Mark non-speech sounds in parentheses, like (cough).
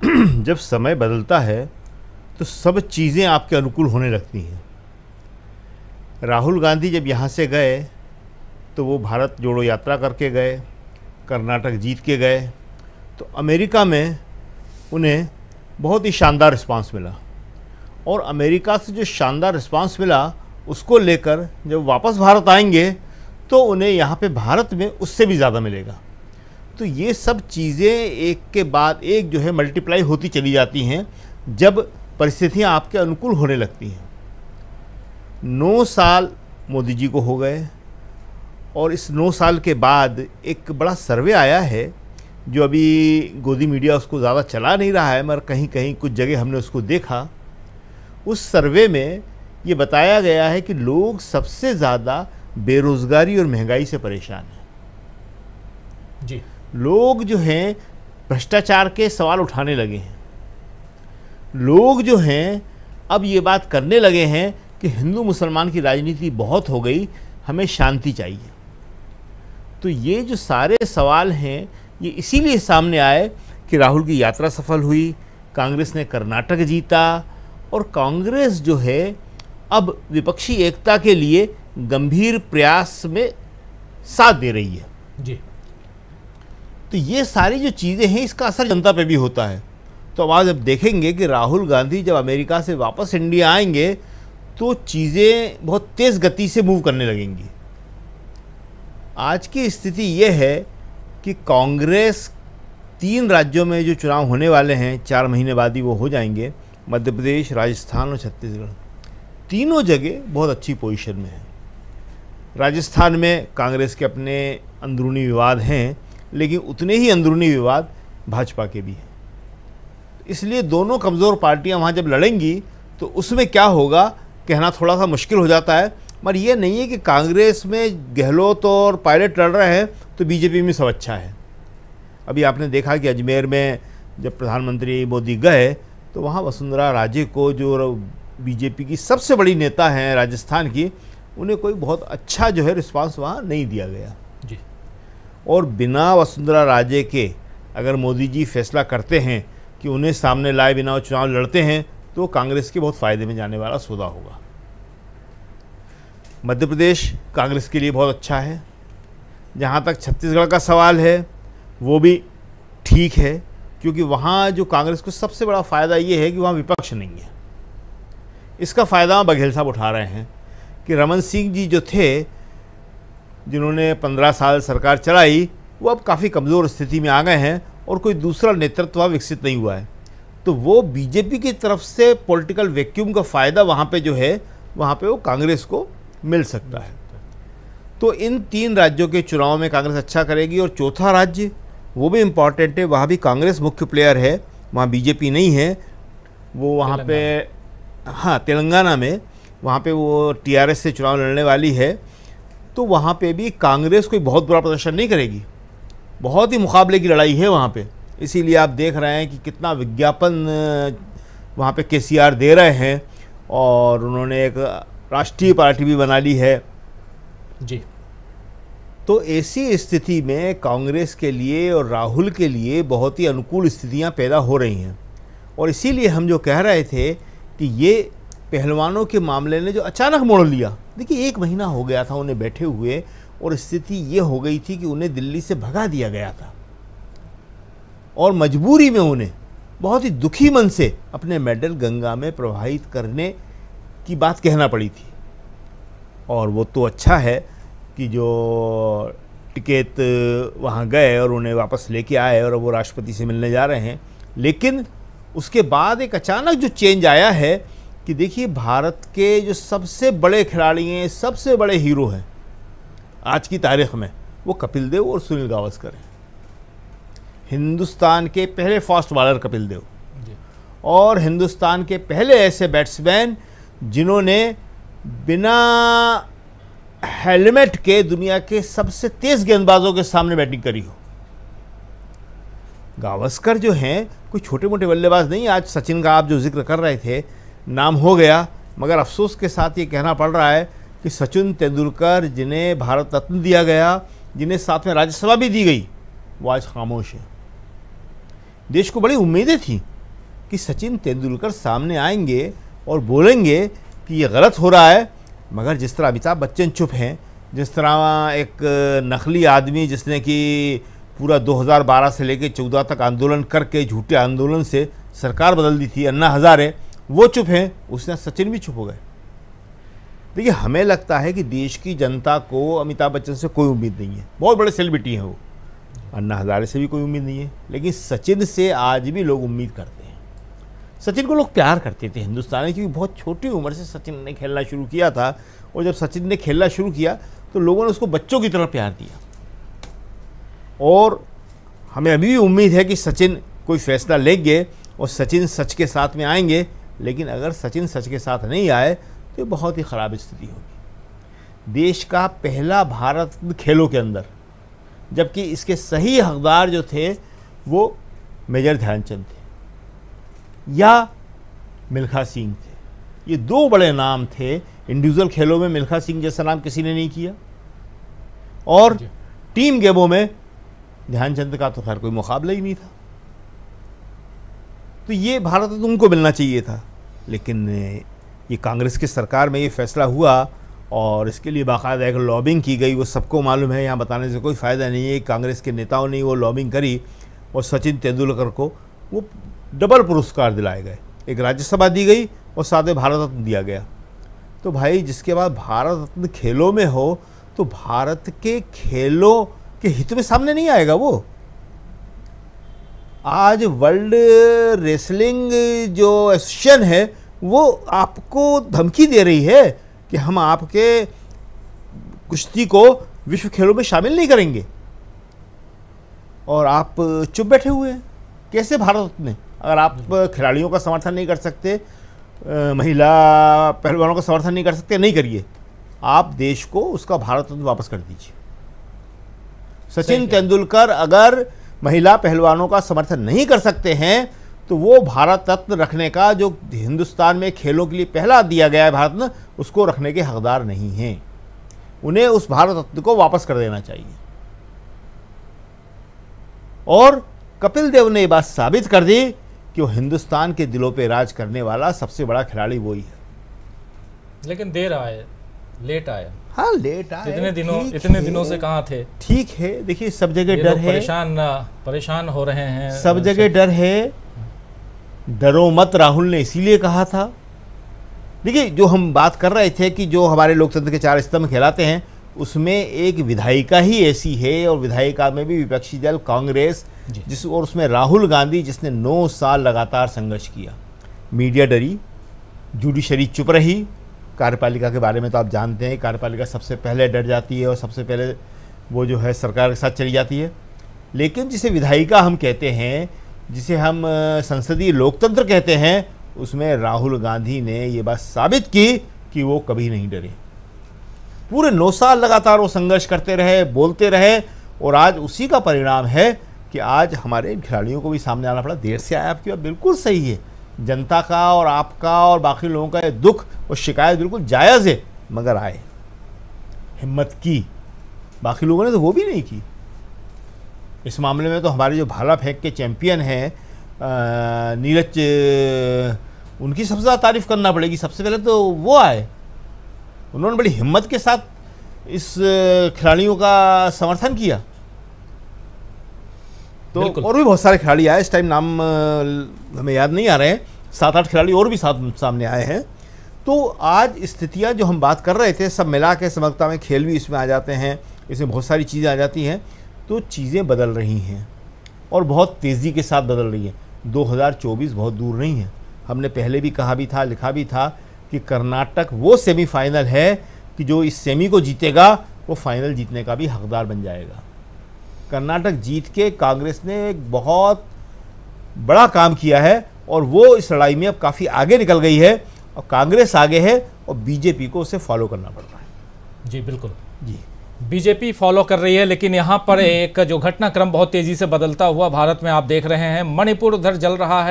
(clears throat) जब समय बदलता है तो सब चीज़ें आपके अनुकूल होने लगती हैं राहुल गांधी जब यहाँ से गए तो वो भारत जोड़ो यात्रा करके गए कर्नाटक जीत के गए तो अमेरिका में उन्हें बहुत ही शानदार रिस्पांस मिला और अमेरिका से जो शानदार रिस्पांस मिला उसको लेकर जब वापस भारत आएंगे तो उन्हें यहाँ पे भारत में उससे भी ज़्यादा मिलेगा तो ये सब चीज़ें एक के बाद एक जो है मल्टीप्लाई होती चली जाती हैं जब परिस्थितियाँ आपके अनुकूल होने लगती हैं नौ साल मोदी जी को हो गए और इस नौ साल के बाद एक बड़ा सर्वे आया है जो अभी गोदी मीडिया उसको ज़्यादा चला नहीं रहा है मगर कहीं कहीं कुछ जगह हमने उसको देखा उस सर्वे में ये बताया गया है कि लोग सबसे ज़्यादा बेरोज़गारी और महंगाई से परेशान हैं जी लोग जो हैं भ्रष्टाचार के सवाल उठाने लगे हैं लोग जो हैं अब ये बात करने लगे हैं कि हिंदू मुसलमान की राजनीति बहुत हो गई हमें शांति चाहिए तो ये जो सारे सवाल हैं ये इसीलिए सामने आए कि राहुल की यात्रा सफल हुई कांग्रेस ने कर्नाटक जीता और कांग्रेस जो है अब विपक्षी एकता के लिए गंभीर प्रयास में साथ दे रही है जी तो ये सारी जो चीज़ें हैं इसका असर जनता पे भी होता है तो अब आज अब देखेंगे कि राहुल गांधी जब अमेरिका से वापस इंडिया आएंगे तो चीज़ें बहुत तेज़ गति से मूव करने लगेंगी आज की स्थिति ये है कि कांग्रेस तीन राज्यों में जो चुनाव होने वाले हैं चार महीने बाद ही वो हो जाएंगे मध्य प्रदेश राजस्थान और छत्तीसगढ़ तीनों जगह बहुत अच्छी पोजीशन में है राजस्थान में कांग्रेस के अपने अंदरूनी विवाद हैं लेकिन उतने ही अंदरूनी विवाद भाजपा के भी हैं इसलिए दोनों कमज़ोर पार्टियां वहाँ जब लड़ेंगी तो उसमें क्या होगा कहना थोड़ा सा मुश्किल हो जाता है मगर ये नहीं है कि कांग्रेस में गहलोत और पायलट लड़ रहे हैं तो बीजेपी में सब अच्छा है अभी आपने देखा कि अजमेर में जब प्रधानमंत्री मोदी गए तो वहाँ वसुंधरा राजे को जो बीजेपी की सबसे बड़ी नेता हैं राजस्थान की उन्हें कोई बहुत अच्छा जो है रिस्पांस वहाँ नहीं दिया गया और बिना वसुंधरा राजे के अगर मोदी जी फैसला करते हैं कि उन्हें सामने लाए बिना वो चुनाव लड़ते हैं तो कांग्रेस के बहुत फ़ायदे में जाने वाला सौदा होगा मध्य प्रदेश कांग्रेस के लिए बहुत अच्छा है जहाँ तक छत्तीसगढ़ का सवाल है वो भी ठीक है क्योंकि वहाँ जो कांग्रेस को सबसे बड़ा फ़ायदा ये है कि वहाँ विपक्ष नहीं है इसका फ़ायदा बघेल साहब उठा रहे हैं कि रमन सिंह जी जो थे जिन्होंने पंद्रह साल सरकार चलाई वो अब काफ़ी कमज़ोर स्थिति में आ गए हैं और कोई दूसरा नेतृत्व विकसित नहीं हुआ है तो वो बीजेपी की तरफ से पॉलिटिकल वैक्यूम का फ़ायदा वहाँ पे जो है वहाँ पे वो कांग्रेस को मिल सकता है तो इन तीन राज्यों के चुनाव में कांग्रेस अच्छा करेगी और चौथा राज्य वो भी इम्पॉर्टेंट है वहाँ भी कांग्रेस मुख्य प्लेयर है वहाँ बीजेपी नहीं है वो वहाँ पे हाँ तेलंगाना में वहाँ पे वो टीआरएस से चुनाव लड़ने वाली है तो वहाँ पे भी कांग्रेस कोई बहुत बुरा प्रदर्शन नहीं करेगी बहुत ही मुकाबले की लड़ाई है वहाँ पे इसीलिए आप देख रहे हैं कि कितना विज्ञापन वहाँ पे के दे रहे हैं और उन्होंने एक राष्ट्रीय पार्टी भी बना ली है जी तो ऐसी स्थिति में कांग्रेस के लिए और राहुल के लिए बहुत ही अनुकूल स्थितियाँ पैदा हो रही हैं और इसीलिए हम जो कह रहे थे कि ये पहलवानों के मामले ने जो अचानक मोड़ लिया देखिए एक महीना हो गया था उन्हें बैठे हुए और स्थिति ये हो गई थी कि उन्हें दिल्ली से भगा दिया गया था और मजबूरी में उन्हें बहुत ही दुखी मन से अपने मेडल गंगा में प्रवाहित करने की बात कहना पड़ी थी और वो तो अच्छा है कि जो टिकेत वहाँ गए और उन्हें वापस लेके आए और वो राष्ट्रपति से मिलने जा रहे हैं लेकिन उसके बाद एक अचानक जो चेंज आया है कि देखिए भारत के जो सबसे बड़े खिलाड़ी हैं सबसे बड़े हीरो हैं आज की तारीख में वो कपिल देव और सुनील गावस्कर हैं हिंदुस्तान के पहले फास्ट बॉलर कपिल देव और हिंदुस्तान के पहले ऐसे बैट्समैन जिन्होंने बिना हेलमेट के दुनिया के सबसे तेज गेंदबाजों के सामने बैटिंग करी हो गावस्कर जो हैं कोई छोटे मोटे बल्लेबाज नहीं आज सचिन का आप जो जिक्र कर रहे थे नाम हो गया मगर अफसोस के साथ ये कहना पड़ रहा है कि सचिन तेंदुलकर जिन्हें भारत रत्न दिया गया जिन्हें साथ में राज्यसभा भी दी गई वो आज खामोश है देश को बड़ी उम्मीदें थी कि सचिन तेंदुलकर सामने आएंगे और बोलेंगे कि ये गलत हो रहा है मगर जिस तरह अमिताभ बच्चन चुप हैं जिस तरह एक नकली आदमी जिसने कि पूरा 2012 से लेकर 14 तक आंदोलन करके झूठे आंदोलन से सरकार बदल दी थी अन्ना हज़ारे वो चुप हैं उसने सचिन भी चुप हो गए देखिए हमें लगता है कि देश की जनता को अमिताभ बच्चन से कोई उम्मीद नहीं है बहुत बड़े सेलिब्रिटी हैं वो अन्ना हज़ारे से भी कोई उम्मीद नहीं है लेकिन सचिन से आज भी लोग उम्मीद करते हैं सचिन को लोग प्यार करते थे हिंदुस्तान में क्योंकि बहुत छोटी उम्र से सचिन ने खेलना शुरू किया था और जब सचिन ने खेलना शुरू किया तो लोगों ने उसको बच्चों की तरह प्यार दिया और हमें अभी भी उम्मीद है कि सचिन कोई फैसला लेंगे और सचिन सच के साथ में आएंगे लेकिन अगर सचिन सच के साथ नहीं आए तो बहुत ही ख़राब स्थिति होगी देश का पहला भारत खेलों के अंदर जबकि इसके सही हकदार जो थे वो मेजर ध्यानचंद थे या मिल्खा सिंह थे ये दो बड़े नाम थे इंडिविजुअल खेलों में मिल्खा सिंह जैसा नाम किसी ने नहीं किया और टीम गेमों में ध्यानचंद का तो खैर कोई मुकाबला ही नहीं था तो ये भारत तो उनको मिलना चाहिए था लेकिन ये कांग्रेस की सरकार में ये फैसला हुआ और इसके लिए बाकायदा एक लॉबिंग की गई वो सबको मालूम है यहाँ बताने से कोई फ़ायदा नहीं है कांग्रेस के नेताओं ने वो लॉबिंग करी और सचिन तेंदुलकर को वो डबल पुरस्कार दिलाए गए एक राज्यसभा दी गई और साथ में भारत रत्न दिया गया तो भाई जिसके बाद भारत रत्न खेलों में हो तो भारत के खेलों के हित में सामने नहीं आएगा वो आज वर्ल्ड रेसलिंग जो एसोसिएशन है वो आपको धमकी दे रही है कि हम आपके कुश्ती को विश्व खेलों में शामिल नहीं करेंगे और आप चुप बैठे हुए हैं कैसे भारत में अगर आप खिलाड़ियों का समर्थन नहीं कर सकते महिला पहलवानों का समर्थन नहीं कर सकते नहीं करिए आप देश को उसका भारत रत्न वापस कर दीजिए सचिन तेंदुलकर अगर महिला पहलवानों का समर्थन नहीं कर सकते हैं तो वो भारत रत्न रखने का जो हिंदुस्तान में खेलों के लिए पहला दिया गया है भारत रत्न उसको रखने के हकदार नहीं हैं उन्हें उस भारत रत्न को वापस कर देना चाहिए और कपिल देव ने ये बात साबित कर दी कि वो हिंदुस्तान के दिलों पे राज करने वाला सबसे बड़ा खिलाड़ी वही है लेकिन देर आए लेट आया हाँ लेट आया इतने दिनों इतने दिनों से कहाँ थे ठीक है देखिए सब जगह डर है परेशान परेशान हो रहे हैं सब जगह डर है डरो मत राहुल ने इसीलिए कहा था देखिए जो हम बात कर रहे थे कि जो हमारे लोकतंत्र के चार स्तंभ कहलाते हैं उसमें एक विधायिका ही ऐसी है और विधायिका में भी विपक्षी दल कांग्रेस जिस और उसमें राहुल गांधी जिसने नौ साल लगातार संघर्ष किया मीडिया डरी जुडिशरी चुप रही कार्यपालिका के बारे में तो आप जानते हैं कार्यपालिका सबसे पहले डर जाती है और सबसे पहले वो जो है सरकार के साथ चली जाती है लेकिन जिसे विधायिका हम कहते हैं जिसे हम संसदीय लोकतंत्र कहते हैं उसमें राहुल गांधी ने ये बात साबित की कि वो कभी नहीं डरे पूरे नौ साल लगातार वो संघर्ष करते रहे बोलते रहे और आज उसी का परिणाम है कि आज हमारे खिलाड़ियों को भी सामने आना पड़ा देर से आया आपकी बात बिल्कुल सही है जनता का और आपका और बाकी लोगों का ये दुख और शिकायत बिल्कुल जायज़ है मगर आए हिम्मत की बाकी लोगों ने तो वो भी नहीं की इस मामले में तो हमारे जो भाला फेंक के चैम्पियन हैं नीरज उनकी सबसे ज़्यादा तारीफ करना पड़ेगी सबसे पहले तो वो आए उन्होंने बड़ी हिम्मत के साथ इस खिलाड़ियों का समर्थन किया तो और भी बहुत सारे खिलाड़ी आए इस टाइम नाम हमें याद नहीं आ रहे हैं सात आठ खिलाड़ी और भी साथ सामने आए हैं तो आज स्थितियाँ जो हम बात कर रहे थे सब मिला के समग्रता में खेल भी इसमें आ जाते हैं इसमें बहुत सारी चीज़ें आ जाती हैं तो चीज़ें बदल रही हैं और बहुत तेज़ी के साथ बदल रही हैं 2024 बहुत दूर नहीं है हमने पहले भी कहा भी था लिखा भी था कि कर्नाटक वो सेमीफाइनल है कि जो इस सेमी को जीतेगा वो फाइनल जीतने का भी हकदार बन जाएगा कर्नाटक जीत के कांग्रेस ने एक बहुत बड़ा काम किया है और वो इस लड़ाई में अब काफ़ी आगे निकल गई है और कांग्रेस आगे है और बीजेपी को उसे फॉलो करना पड़ रहा है जी बिल्कुल जी बीजेपी फॉलो कर रही है लेकिन यहाँ पर एक जो घटनाक्रम बहुत तेजी से बदलता हुआ भारत में आप देख रहे हैं मणिपुर उधर जल रहा है